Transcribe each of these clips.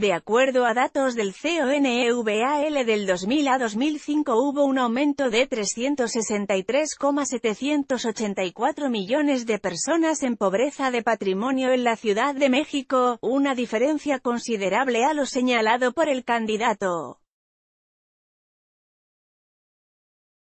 De acuerdo a datos del CONEVAL del 2000 a 2005 hubo un aumento de 363,784 millones de personas en pobreza de patrimonio en la Ciudad de México, una diferencia considerable a lo señalado por el candidato.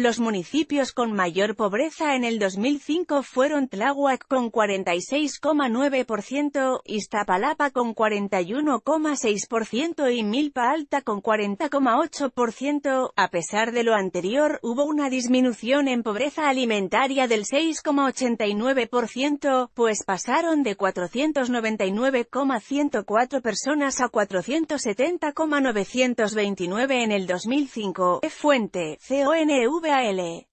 Los municipios con mayor pobreza en el 2005 fueron Tláhuac con 46,9%, Iztapalapa con 41,6% y Milpa Alta con 40,8%. A pesar de lo anterior, hubo una disminución en pobreza alimentaria del 6,89%, pues pasaron de 499,104 personas a 470,929 en el 2005. Fuente, CONV L. E.